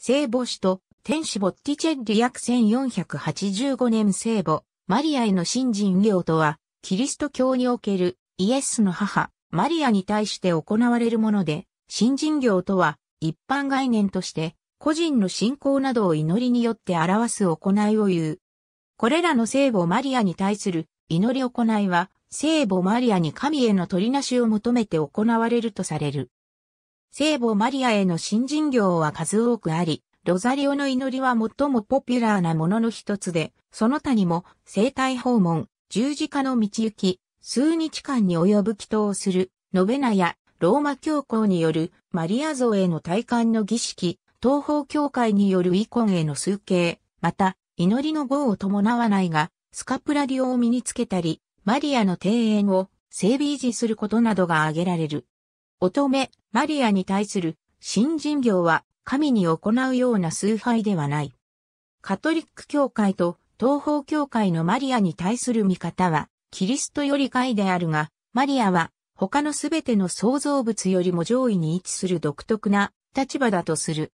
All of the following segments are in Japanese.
聖母子と天使ボッティチェッリ約1485年聖母、マリアへの信心行とは、キリスト教におけるイエスの母、マリアに対して行われるもので、信心行とは、一般概念として、個人の信仰などを祈りによって表す行いを言う。これらの聖母マリアに対する祈り行いは、聖母マリアに神への取りなしを求めて行われるとされる。聖母マリアへの新人行は数多くあり、ロザリオの祈りは最もポピュラーなものの一つで、その他にも、生体訪問、十字架の道行き、数日間に及ぶ祈祷をする、ノベナや、ローマ教皇によるマリア像への体感の儀式、東方教会によるイコンへの崇敬、また、祈りの号を伴わないが、スカプラリオを身につけたり、マリアの庭園を整備維持することなどが挙げられる。乙女、マリアに対する新人業は神に行うような崇拝ではない。カトリック教会と東方教会のマリアに対する見方は、キリストより外であるが、マリアは他のすべての創造物よりも上位に位置する独特な立場だとする。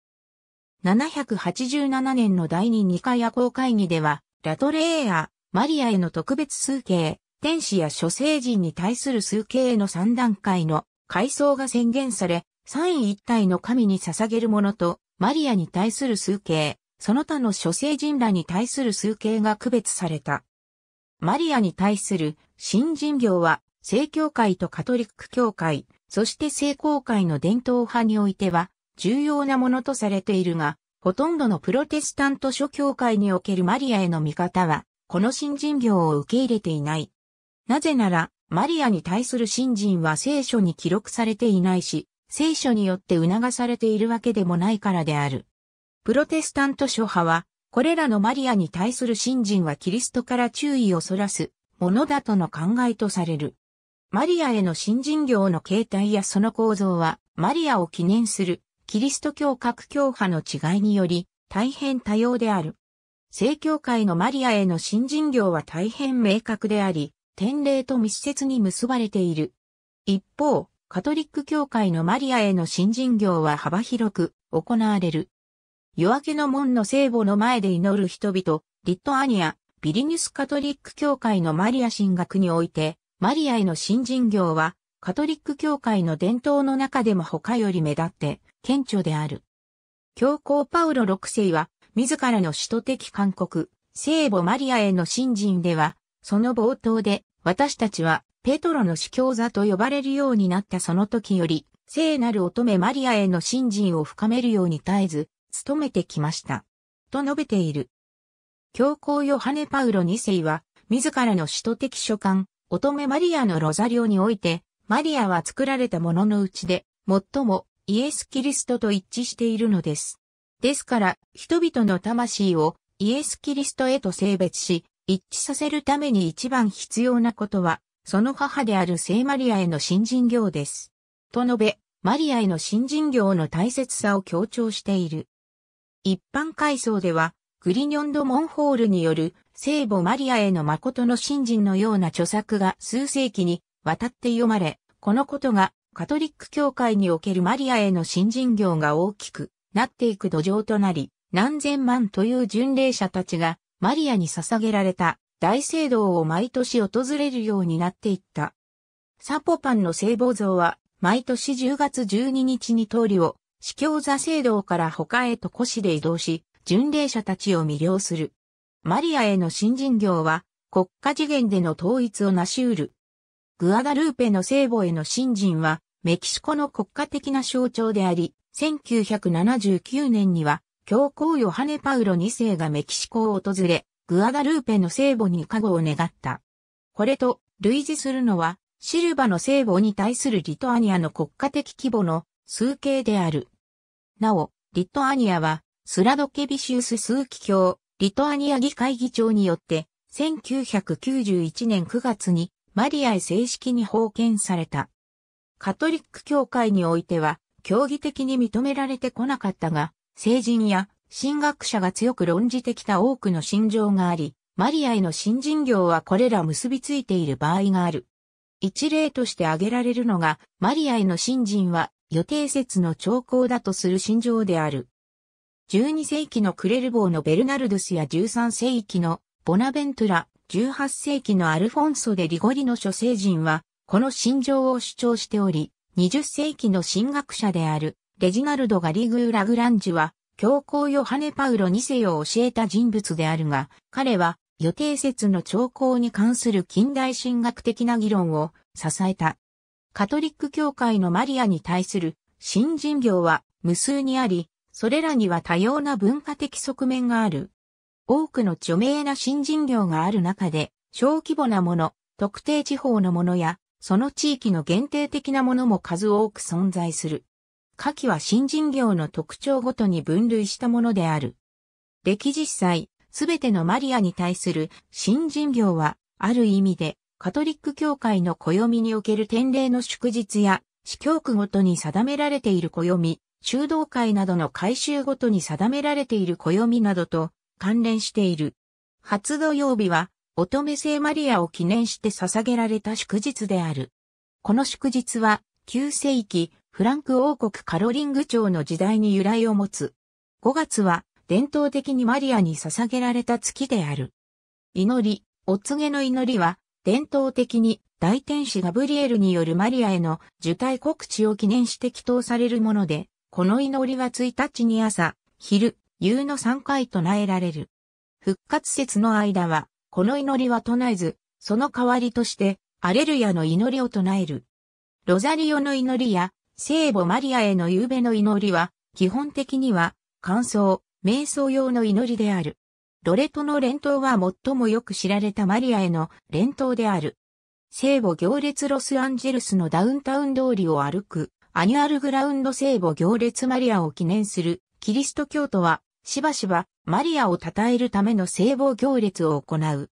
787年の第2回夜行会議では、ラトレーア、マリアへの特別数形、天使や諸星人に対する数形への3段階の改装が宣言され、三位一体の神に捧げるものと、マリアに対する数形、その他の諸聖人らに対する数形が区別された。マリアに対する新人業は、正教会とカトリック教会、そして聖公会の伝統派においては、重要なものとされているが、ほとんどのプロテスタント諸教会におけるマリアへの見方は、この新人業を受け入れていない。なぜなら、マリアに対する信心は聖書に記録されていないし、聖書によって促されているわけでもないからである。プロテスタント諸派は、これらのマリアに対する信心はキリストから注意をそらすものだとの考えとされる。マリアへの信心行の形態やその構造は、マリアを記念するキリスト教各教派の違いにより大変多様である。正教会のマリアへの信心行は大変明確であり、典礼と密接に結ばれている。一方、カトリック教会のマリアへの新人業は幅広く行われる。夜明けの門の聖母の前で祈る人々、リットアニア、ビリニュスカトリック教会のマリア神学において、マリアへの新人業は、カトリック教会の伝統の中でも他より目立って、顕著である。教皇パウロ6世は、自らの首都的勧告、聖母マリアへの新人では、その冒頭で、私たちは、ペトロの司教座と呼ばれるようになったその時より、聖なる乙女マリアへの信心を深めるように絶えず、努めてきました。と述べている。教皇ヨハネ・パウロ2世は、自らの使徒的書簡、乙女マリアのロザリオにおいて、マリアは作られたもののうちで、最もイエス・キリストと一致しているのです。ですから、人々の魂をイエス・キリストへと性別し、一致させるために一番必要なことは、その母である聖マリアへの新人行です。と述べ、マリアへの新人行の大切さを強調している。一般階層では、グリニョンド・モンホールによる聖母マリアへの誠の新人のような著作が数世紀にわたって読まれ、このことがカトリック教会におけるマリアへの新人行が大きくなっていく土壌となり、何千万という巡礼者たちがマリアに捧げられた大聖堂を毎年訪れるようになっていった。サポパンの聖母像は毎年10月12日に通りを司教座聖堂から他へと古市で移動し、巡礼者たちを魅了する。マリアへの新人業は国家次元での統一を成し得る。グアダルーペの聖母への新人はメキシコの国家的な象徴であり、1979年には教皇ヨハネ・パウロ2世がメキシコを訪れ、グアダルーペの聖母に加護を願った。これと類似するのは、シルバの聖母に対するリトアニアの国家的規模の数形である。なお、リトアニアは、スラドケビシウス数奇教、リトアニア議会議長によって、1991年9月にマリアへ正式に奉遣された。カトリック教会においては、競技的に認められてこなかったが、聖人や神学者が強く論じてきた多くの心情があり、マリアへの新人業はこれら結びついている場合がある。一例として挙げられるのが、マリアへの新人は予定説の兆候だとする心情である。12世紀のクレルボーのベルナルドスや13世紀のボナベントラ、18世紀のアルフォンソでリゴリの諸聖人は、この心情を主張しており、20世紀の神学者であるレジナルド・ガリグー・ラグランジュは、教皇ヨハネ・パウロ2世を教えた人物であるが、彼は予定説の兆候に関する近代神学的な議論を支えた。カトリック教会のマリアに対する新人業は無数にあり、それらには多様な文化的側面がある。多くの著名な新人業がある中で、小規模なもの、特定地方のものや、その地域の限定的なものも数多く存在する。下記は新人業の特徴ごとに分類したものである。歴実際、すべてのマリアに対する新人業は、ある意味で、カトリック教会の暦における典礼の祝日や、司教区ごとに定められている暦、修道会などの改修ごとに定められている暦などと関連している。初土曜日は、乙女聖マリアを記念して捧げられた祝日である。この祝日は、旧世紀、フランク王国カロリング朝の時代に由来を持つ。5月は伝統的にマリアに捧げられた月である。祈り、お告げの祈りは伝統的に大天使ガブリエルによるマリアへの受胎告知を記念して祈祷されるもので、この祈りは1日に朝、昼、夕の3回唱えられる。復活節の間は、この祈りは唱えず、その代わりとして、アレルヤの祈りを唱える。ロザリオの祈りや、聖母マリアへの夕べの祈りは、基本的には、感想、瞑想用の祈りである。ロレトの連投は最もよく知られたマリアへの連投である。聖母行列ロスアンジェルスのダウンタウン通りを歩く、アニュアルグラウンド聖母行列マリアを記念する、キリスト教徒は、しばしばマリアを称えるための聖母行列を行う。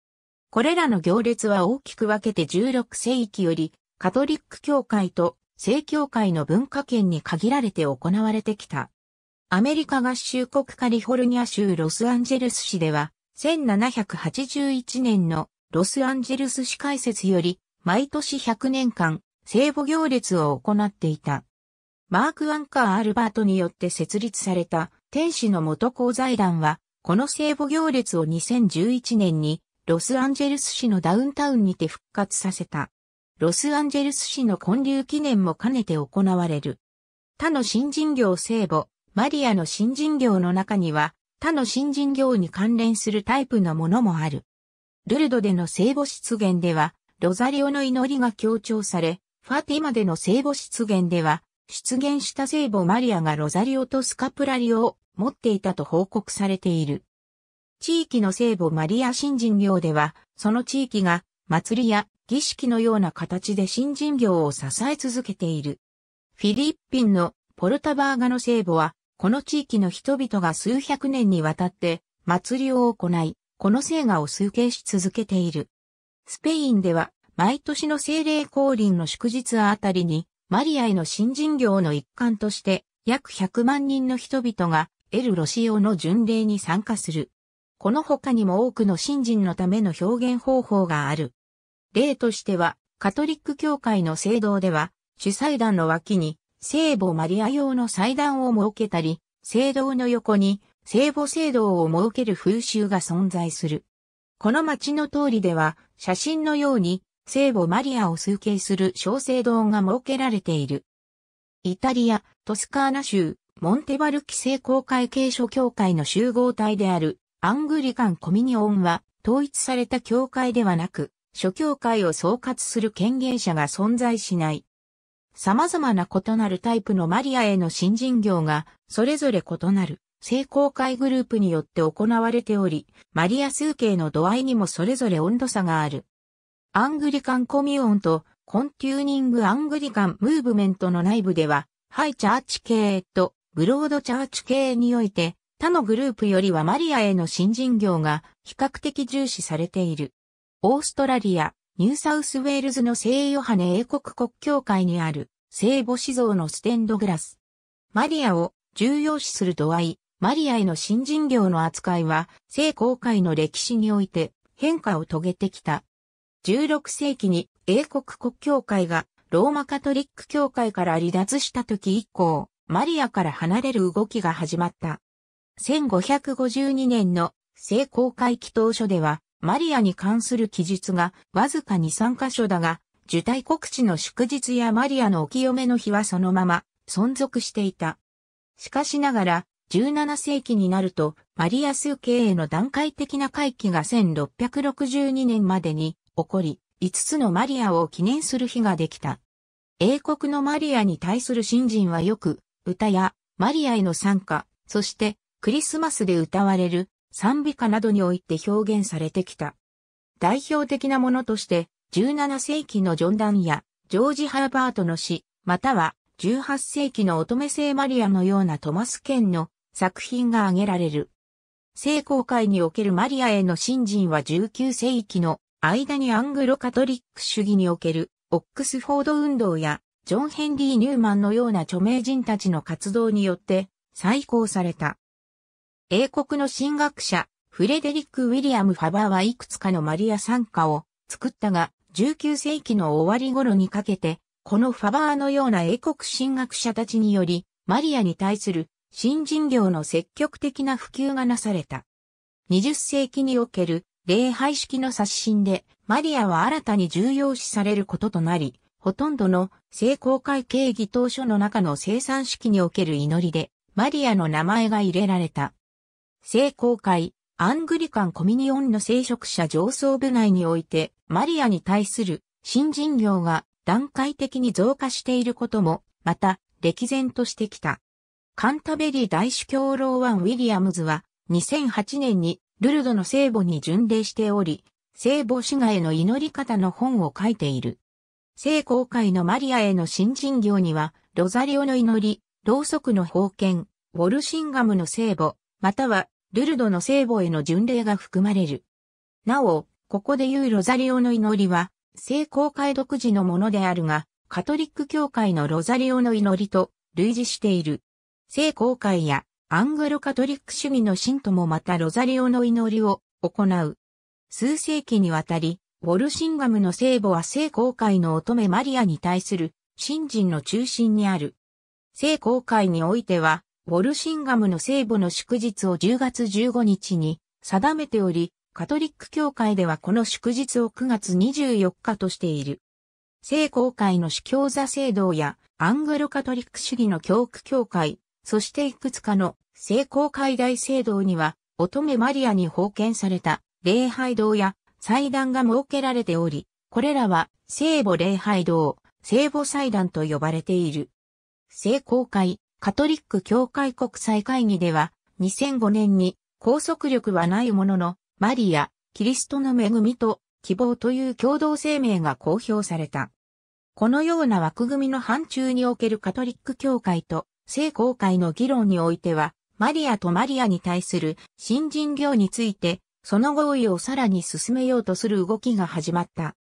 これらの行列は大きく分けて16世紀より、カトリック教会と正教会の文化圏に限られて行われてきた。アメリカ合衆国カリフォルニア州ロスアンジェルス市では、1781年のロスアンジェルス市開設より、毎年100年間、聖母行列を行っていた。マーク・アンカー・アルバートによって設立された天使の元公財団は、この聖母行列を2011年にロスアンジェルス市のダウンタウンにて復活させた。ロスアンジェルス市の建立記念も兼ねて行われる。他の新人業聖母、マリアの新人業の中には、他の新人業に関連するタイプのものもある。ルルドでの聖母出現では、ロザリオの祈りが強調され、ファティマでの聖母出現では、出現した聖母マリアがロザリオとスカプラリオを持っていたと報告されている。地域の聖母マリア新人業では、その地域が祭りや儀式のような形で新人業を支え続けている。フィリピンのポルタバーガの聖母は、この地域の人々が数百年にわたって祭りを行い、この聖画を崇敬し続けている。スペインでは、毎年の聖霊降臨の祝日あたりに、マリアへの新人業の一環として、約100万人の人々がエル・ロシオの巡礼に参加する。この他にも多くの新人のための表現方法がある。例としては、カトリック教会の聖堂では、主祭壇の脇に、聖母マリア用の祭壇を設けたり、聖堂の横に、聖母聖堂を設ける風習が存在する。この町の通りでは、写真のように、聖母マリアを崇敬する小聖堂が設けられている。イタリア、トスカーナ州、モンテバルキ聖公会継承協会の集合体である、アングリカンコミニオンは、統一された教会ではなく、諸教会を総括する権限者が存在しない。様々な異なるタイプのマリアへの新人業が、それぞれ異なる、聖公会グループによって行われており、マリア数形の度合いにもそれぞれ温度差がある。アングリカンコミュオンとコンテューニングアングリカンムーブメントの内部では、ハイチャーチ系とブロードチャーチ系において、他のグループよりはマリアへの新人業が比較的重視されている。オーストラリア、ニューサウスウェールズの聖ヨハネ英国国教会にある聖母子像のステンドグラス。マリアを重要視する度合い、マリアへの新人業の扱いは、聖公会の歴史において変化を遂げてきた。16世紀に英国国教会がローマカトリック教会から離脱した時以降、マリアから離れる動きが始まった。1552年の聖公会祈祷書では、マリアに関する記述がわずかに3箇所だが、受胎告知の祝日やマリアのお清めの日はそのまま存続していた。しかしながら、17世紀になると、マリア数形への段階的な回帰が1662年までに起こり、5つのマリアを記念する日ができた。英国のマリアに対する信心はよく、歌やマリアへの参加、そしてクリスマスで歌われる賛美歌などにおいて表現されてきた。代表的なものとして、17世紀のジョンダンや、ジョージ・ハーバートの詩、または、18世紀の乙女性マリアのようなトマス・ケンの作品が挙げられる。聖公会におけるマリアへの信心は19世紀の間にアングロカトリック主義におけるオックスフォード運動やジョン・ヘンリー・ニューマンのような著名人たちの活動によって再興された。英国の神学者、フレデリック・ウィリアム・ファバーはいくつかのマリア参加を作ったが、19世紀の終わり頃にかけて、このファバーのような英国神学者たちにより、マリアに対する新人業の積極的な普及がなされた。20世紀における礼拝式の刷新で、マリアは新たに重要視されることとなり、ほとんどの聖公会経議当初の中の生産式における祈りで、マリアの名前が入れられた。聖公会、アングリカンコミニオンの聖職者上層部内において、マリアに対する新人業が段階的に増加していることも、また、歴然としてきた。カンタベリー大主教ローワン・ウィリアムズは、2008年にルルドの聖母に巡礼しており、聖母死賀への祈り方の本を書いている。聖公会のマリアへの新人業には、ロザリオの祈り、ロウソクの封建、ウォルシンガムの聖母、または、ルルドの聖母への巡礼が含まれる。なお、ここで言うロザリオの祈りは、聖公会独自のものであるが、カトリック教会のロザリオの祈りと類似している。聖公会やアングロカトリック主義の信徒もまたロザリオの祈りを行う。数世紀にわたり、ウォルシンガムの聖母は聖公会の乙女マリアに対する信心の中心にある。聖公会においては、ウォルシンガムの聖母の祝日を10月15日に定めており、カトリック教会ではこの祝日を9月24日としている。聖公会の主教座聖堂やアングロカトリック主義の教区教会、そしていくつかの聖公会大聖堂には乙女マリアに奉献された礼拝堂や祭壇が設けられており、これらは聖母礼拝堂、聖母祭壇と呼ばれている。聖公会、カトリック教会国際会議では、2005年に拘束力はないものの、マリア、キリストの恵みと希望という共同声明が公表された。このような枠組みの範疇におけるカトリック教会と聖公会の議論においては、マリアとマリアに対する新人業について、その合意をさらに進めようとする動きが始まった。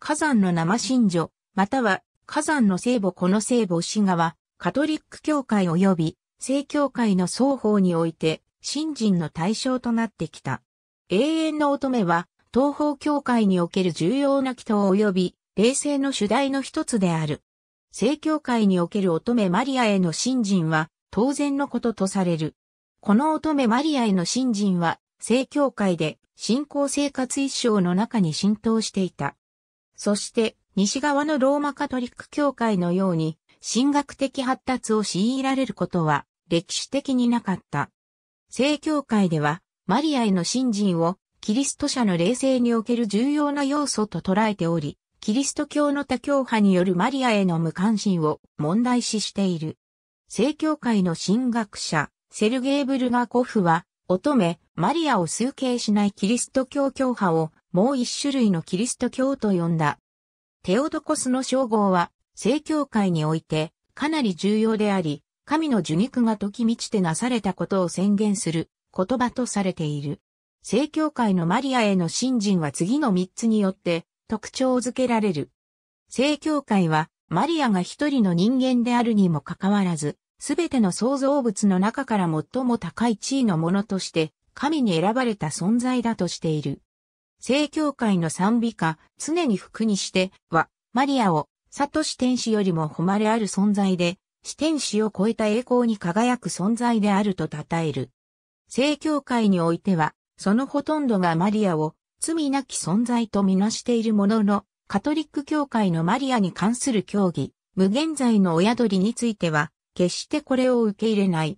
火山の生信女、または火山の聖母この聖母シ側、カトリック教会及び正教会の双方において、信心の対象となってきた。永遠の乙女は、東方教会における重要な祈祷及び、霊性の主題の一つである。正教会における乙女マリアへの信心は、当然のこととされる。この乙女マリアへの信心は、正教会で信仰生活一生の中に浸透していた。そして、西側のローマカトリック教会のように、神学的発達を強いられることは歴史的になかった。正教会では、マリアへの信心をキリスト者の霊性における重要な要素と捉えており、キリスト教の多教派によるマリアへの無関心を問題視している。正教会の神学者、セルゲー・ブルガコフは、乙女、マリアを崇敬しないキリスト教教派をもう一種類のキリスト教と呼んだ。テオドコスの称号は正教会においてかなり重要であり、神の受肉が時満ちてなされたことを宣言する言葉とされている。正教会のマリアへの信心は次の3つによって特徴づけられる。正教会はマリアが一人の人間であるにもかかわらず、すべての創造物の中から最も高い地位のものとして、神に選ばれた存在だとしている。正教会の賛美歌、常に服にしては、マリアをサトシ天使よりも誉れある存在で、四天使を超えた栄光に輝く存在であると称える。聖教会においては、そのほとんどがマリアを罪なき存在とみなしているものの、カトリック教会のマリアに関する教義、無限罪の親鳥については、決してこれを受け入れない。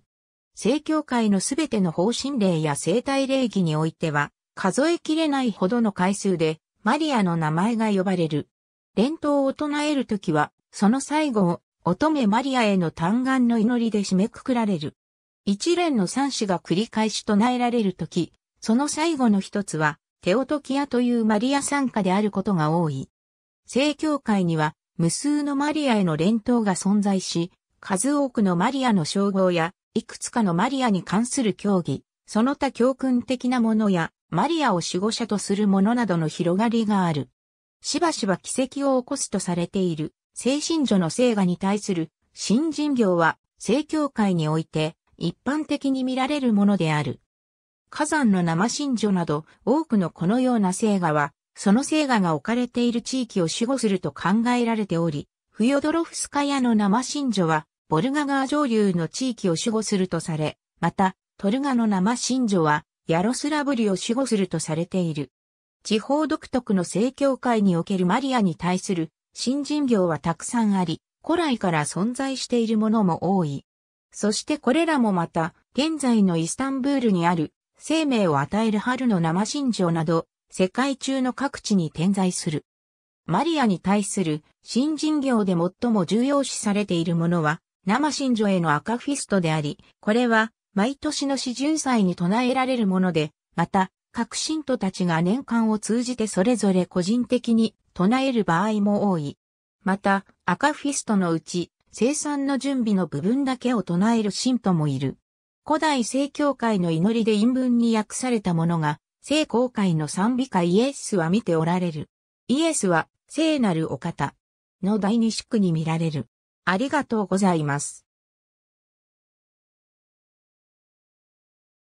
聖教会のすべての方針令や生態礼儀においては、数えきれないほどの回数で、マリアの名前が呼ばれる。連投を唱えるときは、その最後を乙女マリアへの嘆願の祈りで締めくくられる。一連の三子が繰り返し唱えられるとき、その最後の一つは、テオトキアというマリア参加であることが多い。正教会には、無数のマリアへの連投が存在し、数多くのマリアの称号や、いくつかのマリアに関する教義、その他教訓的なものや、マリアを守護者とするものなどの広がりがある。しばしば奇跡を起こすとされている、聖神女の聖画に対する、新人業は、聖教会において、一般的に見られるものである。火山の生神女など、多くのこのような聖画は、その聖画が置かれている地域を守護すると考えられており、フヨドロフスカヤの生神女は、ボルガ川上流の地域を守護するとされ、また、トルガの生神女は、ヤロスラブリを守護するとされている。地方独特の正教会におけるマリアに対する新人業はたくさんあり、古来から存在しているものも多い。そしてこれらもまた、現在のイスタンブールにある、生命を与える春の生信条など、世界中の各地に点在する。マリアに対する新人業で最も重要視されているものは、生信条への赤フィストであり、これは毎年の四十歳に唱えられるもので、また、各信徒たちが年間を通じてそれぞれ個人的に唱える場合も多い。また、赤フィストのうち、生産の準備の部分だけを唱える信徒もいる。古代聖教会の祈りで陰文に訳されたものが、聖公会の賛美歌イエスは見ておられる。イエスは、聖なるお方の第二宿に見られる。ありがとうございます。